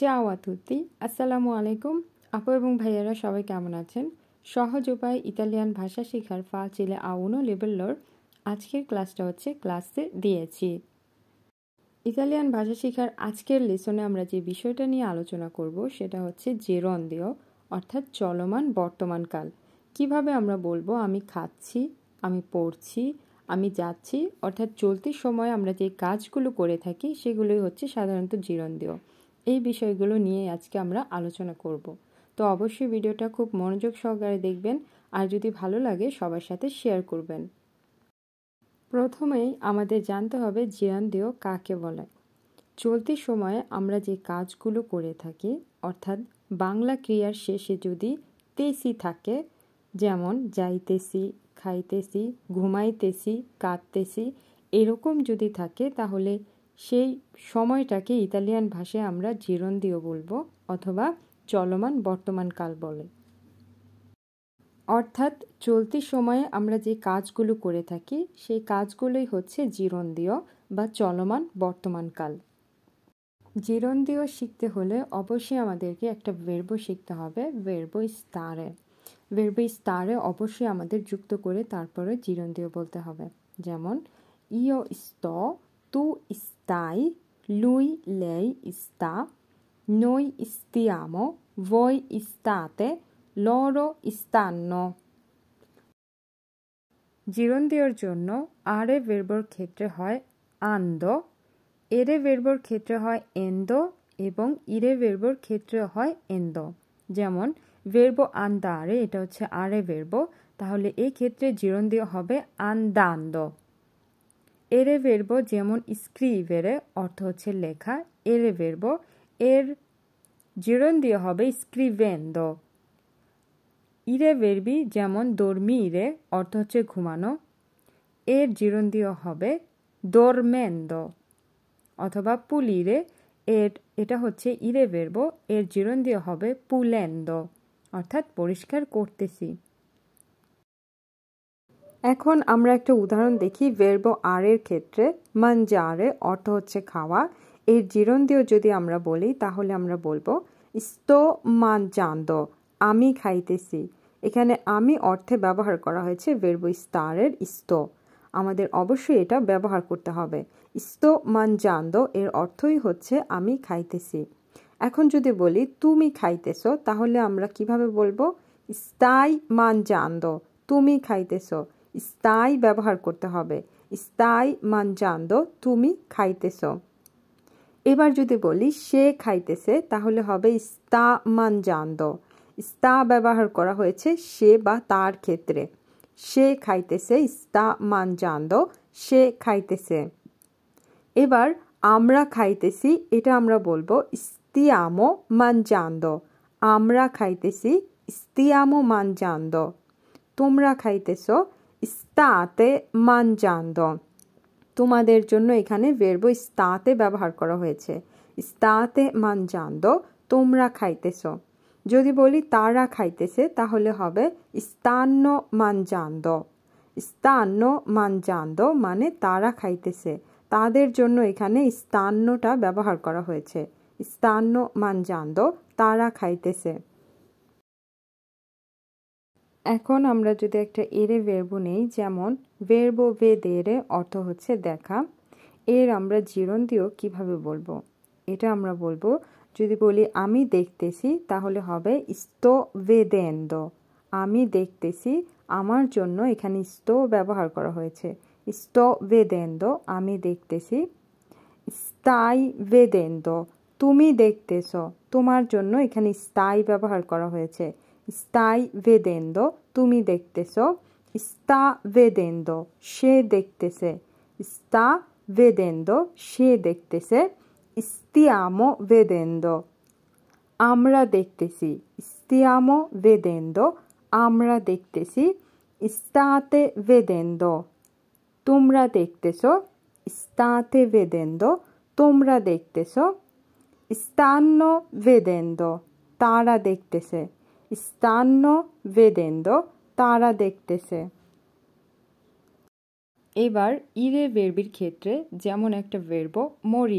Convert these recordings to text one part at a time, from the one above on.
চাওয়া তুতি আসসালামু আলাইকুম আপু এবং ভাইয়ারা সবাই কেমন আছেন সহজ উপায় ইতালিয়ান ভাষা শেখার ফা চিলে আউনো লেবেল্লোর আজকের ক্লাসটা হচ্ছে ক্লাসে দিয়েছি ইতালিয়ান ভাষা শেখার আজকের লেসনে আমরা যে বিষয়টা নিয়ে আলোচনা করব সেটা হচ্ছে জেরন্দেয় অর্থাৎ চলমান বর্তমানকাল কিভাবে আমরা বলবো আমি খাচ্ছি আমি পড়ছি আমি যাচ্ছি অর্থাৎ চলতি সময় আমরা যে কাজগুলো করে থাকি সেগুলোই হচ্ছে সাধারণত জিরন্দেয় এই বিষয়গুলো নিয়ে আজকে আমরা আলোচনা করব তো অবশ্যই ভিডিওটা খুব মনোযোগ সহকারে দেখবেন আর যদি ভালো লাগে সবার সাথে শেয়ার করবেন প্রথমেই আমাদের জানতে হবে জিয়ানদেও কাকে বলে চলতি সময়ে আমরা যে কাজগুলো করে থাকি অর্থাৎ বাংলা ক্রিয়ার শেষে যদি তেসি থাকে যেমন যাইতেছি খাইতেছি ঘুমাইতেছি কাঁদতেছি এরকম যদি থাকে তাহলে সেই সময়টাকে ইতালিয়ান ভাষায় আমরা জিরন্দিও বলবো অথবা চলমান বর্তমান কাল বলে অর্থাৎ চলতি সময়ে আমরা যে কাজগুলো করে থাকি সেই কাজগুলোই হচ্ছে জিরন্দিও বা চলমান বর্তমানকাল জিরন্দিও শিখতে হলে অবশ্যই আমাদেরকে একটা বেরব শিখতে হবে বেরব স্তারে বেরব স্তারে অবশ্যই আমাদের যুক্ত করে তারপরে জিরন্দিও বলতে হবে যেমন ইয় স্ত Tu stai, lui, lei sta, noi stiamo, voi state, loro stanno. জীরণ দেওয়ার জন্য আরে বেরবর ক্ষেত্রে হয় আন্দ এরে বেরবর ক্ষেত্রে হয় এন্দ এবং ইরে বেরবর ক্ষেত্রে হয় এন্দ যেমন ভেরব আন্দা আরে এটা হচ্ছে আরে ভেরব তাহলে এই ক্ষেত্রে জীরণ দেওয়া হবে আন্দান্দ এরে ভেরব যেমন স্ক্রিভেরে অর্থ হচ্ছে লেখা এরে ভেরব এর জিরন দিয়ে হবে দ ইরে ভেরবি যেমন ইরে অর্থ হচ্ছে ঘুমানো এর জিরন দিয়ে হবে দ অথবা ইরে এর এটা হচ্ছে ইরে ভেরব এর জিরন দিয়ে হবে দ অর্থাৎ পরিষ্কার করতেছি এখন আমরা একটা উদাহরণ দেখি ভেরব আর এর ক্ষেত্রে মানজারে অর্থ হচ্ছে খাওয়া এর জিরণ দিয়েও যদি আমরা বলি তাহলে আমরা বলবো মান মানজান্দ আমি খাইতেছি এখানে আমি অর্থে ব্যবহার করা হয়েছে ভেরব স্তারের স্ত আমাদের অবশ্যই এটা ব্যবহার করতে হবে মান মানজান্দ এর অর্থই হচ্ছে আমি খাইতেছি এখন যদি বলি তুমি খাইতেছ তাহলে আমরা কিভাবে বলবো মান মানজান্দ তুমি খাইতেছো স্তাই ব্যবহার করতে হবে স্তাই মানজান্দ তুমি খাইতেছ এবার যদি বলি সে খাইতেছে তাহলে হবে স্তা মানজান্দ স্তা ব্যবহার করা হয়েছে সে বা তার ক্ষেত্রে সে খাইতেছে স্তা মানজান্দ সে খাইতেছে এবার আমরা খাইতেছি এটা আমরা বলবো স্তিয়ামো মানজান্দ আমরা খাইতেছি স্তিয়ামো মানজান্দ তোমরা খাইতেছো স্তাতে মানজান্দ তোমাদের জন্য এখানে ভেরব স্তাতে ব্যবহার করা হয়েছে স্তাতে মানজান্দ তোমরা খাইতেছ যদি বলি তারা খাইতেছে তাহলে হবে স্তান্ন মানজান্দ স্তান্ন মানজান্দ মানে তারা খাইতেছে তাদের জন্য এখানে স্তান্নটা ব্যবহার করা হয়েছে স্তান্ন মানজান্দ তারা খাইতেছে এখন আমরা যদি একটা এরে ভেরব নেই যেমন ভেরবো ভেদেরে অর্থ হচ্ছে দেখা এর আমরা জিরণ দিয়েও কীভাবে বলবো এটা আমরা বলবো যদি বলি আমি দেখতেছি তাহলে হবে ইস্তো ভেদেন্দ আমি দেখতেছি আমার জন্য এখানে স্ত ব্যবহার করা হয়েছে ইস্তো ভেদেন্দ আমি দেখতেছি স্তাই ভেদেন্দ তুমি দেখতেছ তোমার জন্য এখানে স্থায়ী ব্যবহার করা হয়েছে stai vedendo, তুমি দেখতেছো, sta vedendo, সে দেখতেছে, sta vedendo, সে দেখতেছে, stiamo vedendo, আমরা দেখতেছি, stiamo vedendo, আমরা দেখতেছি, state vedendo, তোমরা দেখতেছো, state vedendo, তোমরা দেখতেছো, stanno vedendo, তারা দেখতেছে stanno বেদেন্দ তারা দেখতেছে এবার ইরে বেরবির ক্ষেত্রে যেমন একটা ভের্ব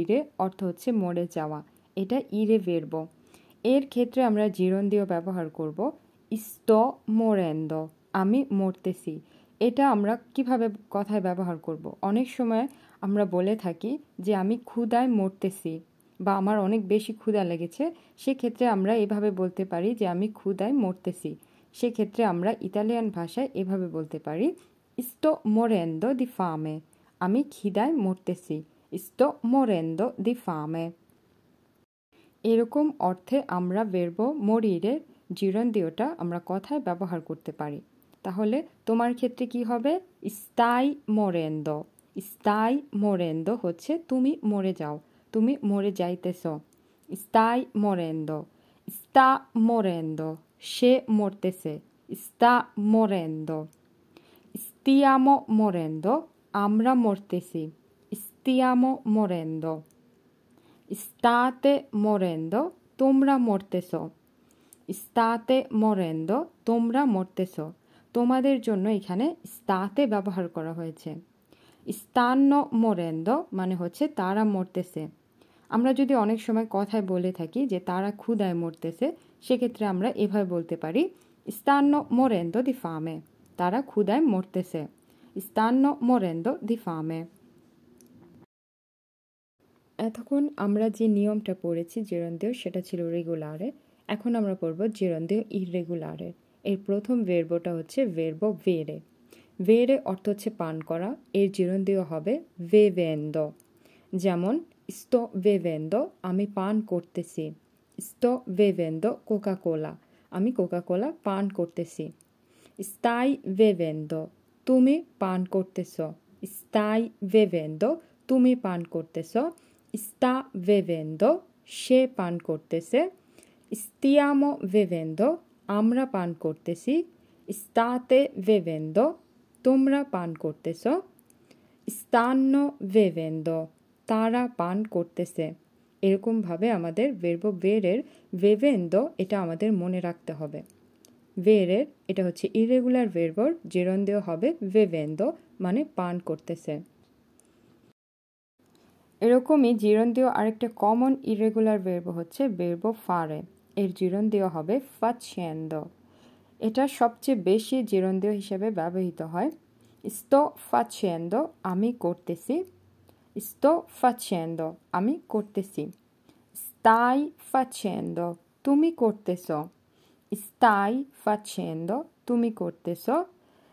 ইরে অর্থ হচ্ছে মরে যাওয়া এটা ইরে ভের্ব এর ক্ষেত্রে আমরা জিরন্দিও ব্যবহার করব ইস্ত মোরেন্দ আমি মরতেছি এটা আমরা কিভাবে কথায় ব্যবহার করব অনেক সময় আমরা বলে থাকি যে আমি ক্ষুদায় মরতেছি বা আমার অনেক বেশি ক্ষুধা লেগেছে সেক্ষেত্রে আমরা এভাবে বলতে পারি যে আমি ক্ষুধায় মরতেছি সেক্ষেত্রে আমরা ইতালিয়ান ভাষায় এভাবে বলতে পারি ইস্তো মোরেন্দো দি ফামে আমি খিদায় মরতেছি ইস্তো মোরেন্দো দি ফামে এরকম অর্থে আমরা বেরব মরিরে জিরন দিওটা আমরা কথায় ব্যবহার করতে পারি তাহলে তোমার ক্ষেত্রে কি হবে স্তাই মোরেন্দ স্তাই মোরেন্দ হচ্ছে তুমি মরে যাও তুমি মরে যাইতেছ স্তাই মরেন্দ স্তা মরেন্দ সে মরতেছে স্তা মরেন্দ স্তিয়াম মরেন্দ আমরা মরতেছি স্তিয়াম মরেন্দ স্তাতে মরেন্দ তোমরা মরতেছ স্তাতে মরেন্দ তোমরা মরতেছ তোমাদের জন্য এখানে স্তাতে ব্যবহার করা হয়েছে স্তান্ন মরেন্দ মানে হচ্ছে তারা মরতেছে আমরা যদি অনেক সময় কথায় বলে থাকি যে তারা ক্ষুদায় মরতেছে সেক্ষেত্রে আমরা এভাবে বলতে পারি স্তান্ন মোরেন্দ দি ফামে তারা ক্ষুদায় মরতেছে স্তান্ন মোরেন্দ দি ফামে এতক্ষণ আমরা যে নিয়মটা পড়েছি জিরন্দেও সেটা ছিল রেগুলারে এখন আমরা পড়ব জিরন্দেও ইরেগুলারে এর প্রথম ভেরবোটা হচ্ছে ভেরব ভেরে ভেরে অর্থ হচ্ছে পান করা এর জিরন্দেও হবে ভে যেমন sto bevendo ami pan cortesi. sto bevendo Coca-Cola Ami Coca-Cola pan cortesi. Stai bevendo তুমি pan corteso. Stai bevendo তুমি pan corteso. sta bevendo she pan cortese. stiamo bevendo amra pan cortesi. state bevendo tumra pan corteso. stanno bevendo তারা পান করতেছে এরকমভাবে আমাদের ভেরব ভেরের ভেভেন্দ এটা আমাদের মনে রাখতে হবে বেরের এটা হচ্ছে ইরেগুলার ভেরবর জেরন্দেও হবে ভেভেন্দ মানে পান করতেছে এরকমই জিরন্দেয় আরেকটা কমন ইরেগুলার বেরব হচ্ছে বেরব ফারে এর জিরন্দেয় হবে ফাচ্ছেন্দ এটা সবচেয়ে বেশি জিরন্দীয় হিসেবে ব্যবহৃত হয় স্ত ফাচ্ছেন্দ আমি করতেছি Sto facendo. A me cortesi. Stai facendo. Tu mi corteso. Stai facendo. Tu mi corteso.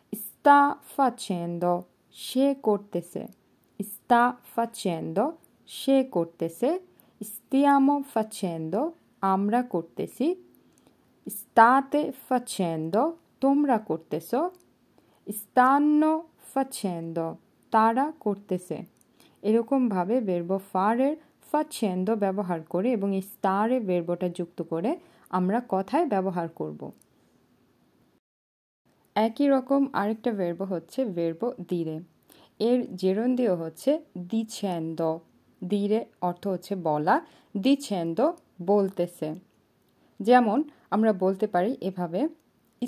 Sta facendo. She cortese. Sta facendo. She cortese. Stiamo facendo. Amra cortesi. State facendo. Tomra corteso. Stanno facendo. Tara cortese. এরকমভাবে বেরব ফারের ফা ছেন্দ ব্যবহার করে এবং এই স্টারে বেরবটা যুক্ত করে আমরা কথায় ব্যবহার করব একই রকম আরেকটা বেরব হচ্ছে বেরব দিরে এর জেরন্দীয় হচ্ছে দিছেন্দ দিরে অর্থ হচ্ছে বলা দিছেন্দ বলতেছে যেমন আমরা বলতে পারি এভাবে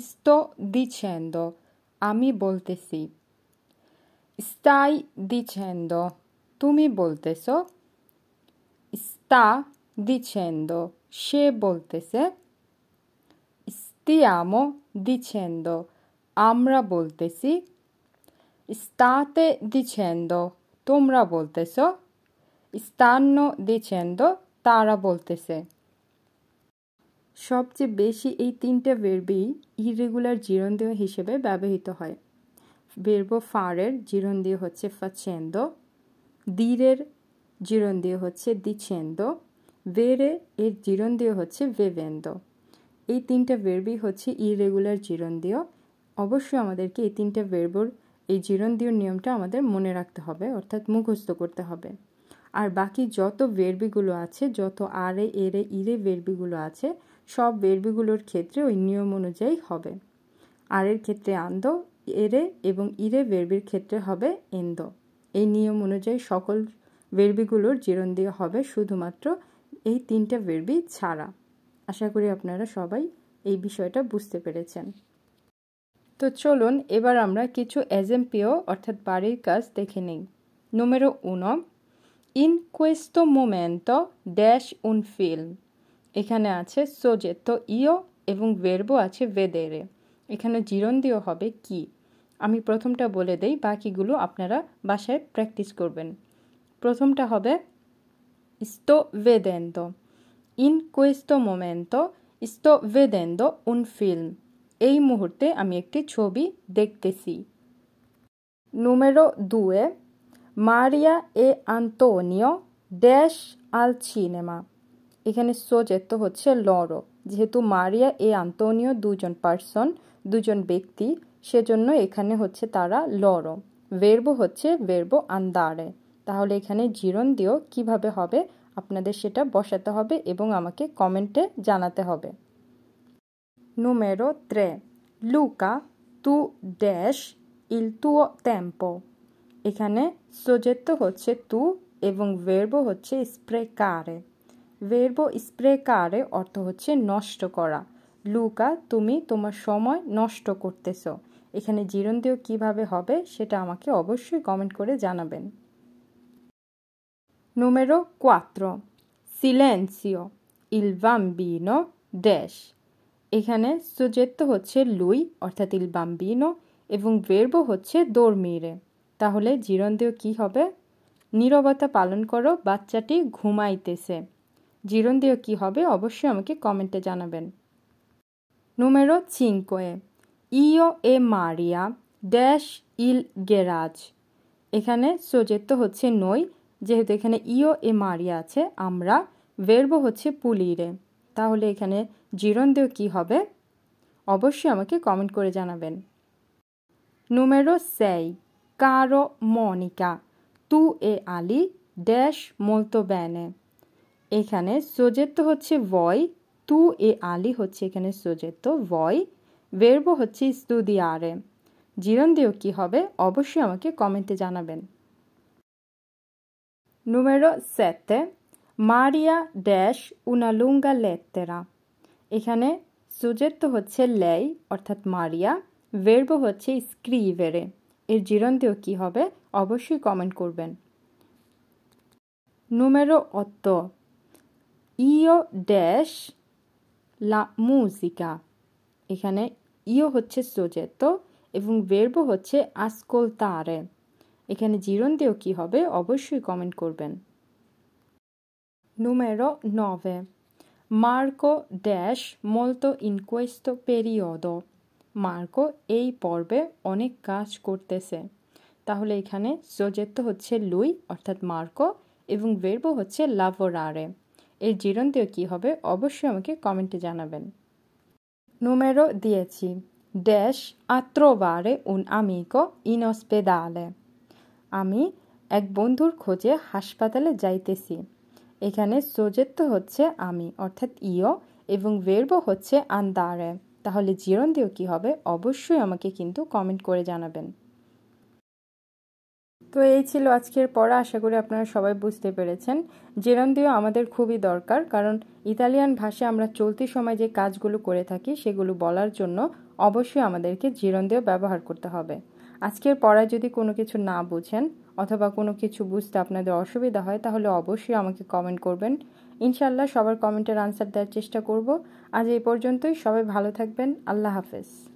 ইস্ত দিছেন্দ আমি বলতেছি স্তাই দিছেন্দ তুমি বলতেছ sta dicendo সে বলতেছে stiamo dicendo আমরা বলতেছি state dicendo তোমরা বলতেছ স্তান্ন dicendo তারা বলতেছে সবচেয়ে বেশি এই তিনটে বেরবি ইরেগুলার জিরন্দেয় হিসেবে ব্যবহৃত হয় ভেরব ফারের জিরন্দেয় হচ্ছে ফাচেন্দ দীরের দিয়ে হচ্ছে দিছেন্দ ভেরে এর দিয়ে হচ্ছে ভেভেন্দ এই তিনটা ভেরবি হচ্ছে ইরেগুলার জিরণীয় অবশ্যই আমাদেরকে এই তিনটা ভেরবর এই জিরণীয় নিয়মটা আমাদের মনে রাখতে হবে অর্থাৎ মুখস্থ করতে হবে আর বাকি যত ভেরবিগুলো আছে যত আরে এরে ইরে ভেরবিগুলো আছে সব ভেরবিগুলোর ক্ষেত্রে ওই নিয়ম অনুযায়ী হবে আরের ক্ষেত্রে আন্দ এরে এবং ইরে ভেরবির ক্ষেত্রে হবে এন্দ এই নিয়ম অনুযায়ী সকল বেরবিগুলোর জিরণ দিয়ে হবে শুধুমাত্র এই তিনটা বেরবি ছাড়া আশা করি আপনারা সবাই এই বিষয়টা বুঝতে পেরেছেন তো চলুন এবার আমরা কিছু এজেম্পিও অর্থাৎ বাড়ির কাজ দেখে নিই নোমেরো উনো ইন কোয়েস্তো মোমেন্তো ড্যাশ উন ফিল্ম এখানে আছে তো ইও এবং ভেরবো আছে ভেদেরে এখানে জিরণ দিয়েও হবে কী আমি প্রথমটা বলে দেই বাকিগুলো আপনারা বাসায় প্র্যাকটিস করবেন প্রথমটা হবে স্তো vedendo ইন questo momento স্তো vedendo উন ফিল্ম এই মুহূর্তে আমি একটি ছবি দেখতেছি নুমেরো দুয়ে মারিয়া এ আন্তোনিও ড্যাশ আল সিনেমা এখানে সোজেত হচ্ছে লরো যেহেতু মারিয়া এ আন্তোনিও দুজন পার্সন দুজন ব্যক্তি সেজন্য এখানে হচ্ছে তারা লড়ো ভেরবো হচ্ছে ভেরবো আন্দারে তাহলে এখানে জিরন দিয়েও কিভাবে হবে আপনাদের সেটা বসাতে হবে এবং আমাকে কমেন্টে জানাতে হবে নুমেরো ত্রে লুকা তু ড্যাশ ইল তুও টেম্পো এখানে সোজেত্ত হচ্ছে তু এবং ভেরবো হচ্ছে স্প্রে কারে ভেরবো স্প্রে কারে অর্থ হচ্ছে নষ্ট করা লুকা তুমি তোমার সময় নষ্ট করতেছো এখানে জিরণ দিয়েও কীভাবে হবে সেটা আমাকে অবশ্যই কমেন্ট করে জানাবেন নুমেরো কোয়াত্র সিলেন্সিও ইলবাম্বিনো ড্যাশ এখানে সুজেত্য হচ্ছে লুই অর্থাৎ ইল বাম্বিনো এবং ভের্ব হচ্ছে দৌড়মিরে তাহলে জিরন্দেয় কি হবে নীরবতা পালন করো বাচ্চাটি ঘুমাইতেছে জিরন্দেয় কি হবে অবশ্যই আমাকে কমেন্টে জানাবেন নুমেরো চিঙ্কোয়ে ইও এ মারিয়া ড্যাশ ইল গেরাজ এখানে সোজেত্ব হচ্ছে নই যেহেতু এখানে ইও এ মারিয়া আছে আমরা বেরব হচ্ছে পুলিরে তাহলে এখানে জিরন্দেও কি হবে অবশ্যই আমাকে কমেন্ট করে জানাবেন নুমেরো সেই কারো মনিকা তু এ আলি ড্যাশ মলতো ব্যানে এখানে সোজেত্ব হচ্ছে ভয় তু এ আলি হচ্ছে এখানে সোজেত্ব ভয় ভেরব হচ্ছে স্তুদি আরে জিরন্দেও কি হবে অবশ্যই আমাকে কমেন্টে জানাবেন নুমেরো সেতে মারিয়া ড্যাশ উনালুঙ্গা লেত্তেরা এখানে সুজেত হচ্ছে লেই অর্থাৎ মারিয়া ভেরব হচ্ছে স্ক্রিভেরে এর জিরন্দেও কি হবে অবশ্যই কমেন্ট করবেন নুমেরো অত্ত ইও ড্যাশ লা মুজিকা এখানে ইও হচ্ছে সোজেত এবং ভেরবো হচ্ছে আসকোল তারে এখানে জিরন দিয়েও কী হবে অবশ্যই কমেন্ট করবেন নুমেরো নভে মার্কো ড্যাশ মোলতো ইনকোয়েস্তো পেরিয়দ মার্কো এই পর্বে অনেক কাজ করতেছে তাহলে এখানে সোজেত হচ্ছে লুই অর্থাৎ মার্কো এবং ভেরবো হচ্ছে লাভোরারে এর জিরন্তীয় কী হবে অবশ্যই আমাকে কমেন্টে জানাবেন Numero 10. Dash a trovare un amico in ospedale. আমি এক বন্ধুর খোঁজে হাসপাতালে যাইতেছি এখানে সোজেত্ব হচ্ছে আমি অর্থাৎ ইয় এবং ভেরব হচ্ছে আন্দারে তাহলে জিরন দিয়েও কী হবে অবশ্যই আমাকে কিন্তু কমেন্ট করে জানাবেন তো এই ছিল আজকের পড়া আশা করি আপনারা সবাই বুঝতে পেরেছেন জেরন্দিও আমাদের খুবই দরকার কারণ ইতালিয়ান ভাষায় আমরা চলতি সময় যে কাজগুলো করে থাকি সেগুলো বলার জন্য অবশ্যই আমাদেরকে জেরন্দিও ব্যবহার করতে হবে আজকের পড়ায় যদি কোনো কিছু না বুঝেন অথবা কোনো কিছু বুঝতে আপনাদের অসুবিধা হয় তাহলে অবশ্যই আমাকে কমেন্ট করবেন ইনশাল্লাহ সবার কমেন্টের আনসার দেওয়ার চেষ্টা করব আজ এই পর্যন্তই সবাই ভালো থাকবেন আল্লাহ হাফেজ